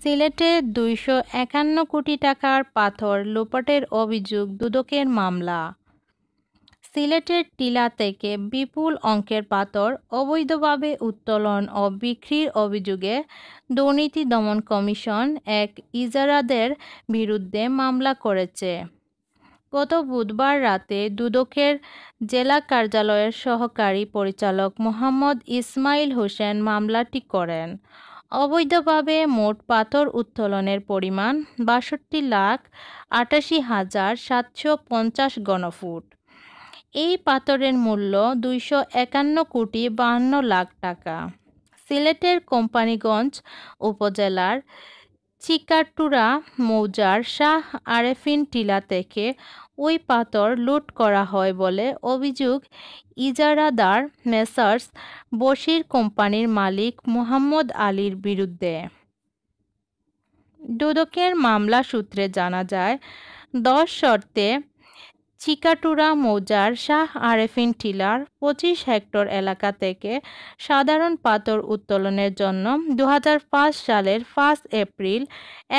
সিলেটে দুইশো একান্ন কোটি টাকার পাথর লোপাটের অভিযোগ দুদকের মামলা সিলেটের টিলা থেকে বিপুল অঙ্কের পাথর অবৈধভাবে উত্তোলন ও বিক্রির অভিযোগে দুর্নীতি দমন কমিশন এক ইজারাদের বিরুদ্ধে মামলা করেছে গত বুধবার রাতে দুদকের জেলা কার্যালয়ের সহকারী পরিচালক মোহাম্মদ ইসমাইল হোসেন মামলাটি করেন অবৈধভাবে মোট পাথর উত্তোলনের পরিমাণ বাষট্টি লাখ আটাশি হাজার সাতশো পঞ্চাশ গণফুট এই পাথরের মূল্য দুইশো একান্ন কোটি বাহান্ন লাখ টাকা সিলেটের কোম্পানিগঞ্জ উপজেলার চিকাট্টুরা মৌজার শাহ আরেফিন টিলা থেকে ওই পাথর লুট করা হয় বলে অভিযোগ ইজারাদার মেসার্স বশির কোম্পানির মালিক মোহাম্মদ আলীর বিরুদ্ধে দুদকের মামলা সূত্রে জানা যায় দশ শর্তে চিকাটুরা মৌজার শাহ আরেফিন টিলার পঁচিশ হেক্টর এলাকা থেকে সাধারণ পাথর উত্তোলনের জন্য দু সালের ফার্স্ট এপ্রিল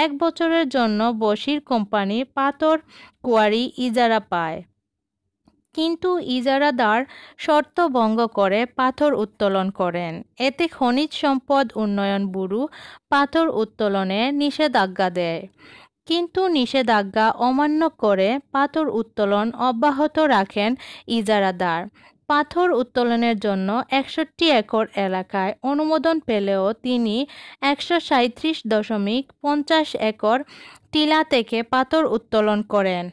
এক বছরের জন্য বসির কোম্পানি পাথর কোয়ারি ইজারা পায় কিন্তু ইজারাদার শর্ত ভঙ্গ করে পাথর উত্তোলন করেন এতে খনিজ সম্পদ উন্নয়ন ব্যুরু পাথর উত্তোলনে নিষেধাজ্ঞা দেয় কিন্তু নিষেধাজ্ঞা অমান্য করে পাথর উত্তোলন অব্যাহত রাখেন ইজারাদার পাথর উত্তোলনের জন্য একষট্টি একর এলাকায় অনুমোদন পেলেও তিনি একশো সাঁত্রিশ দশমিক পঞ্চাশ একর টিলা থেকে পাথর উত্তোলন করেন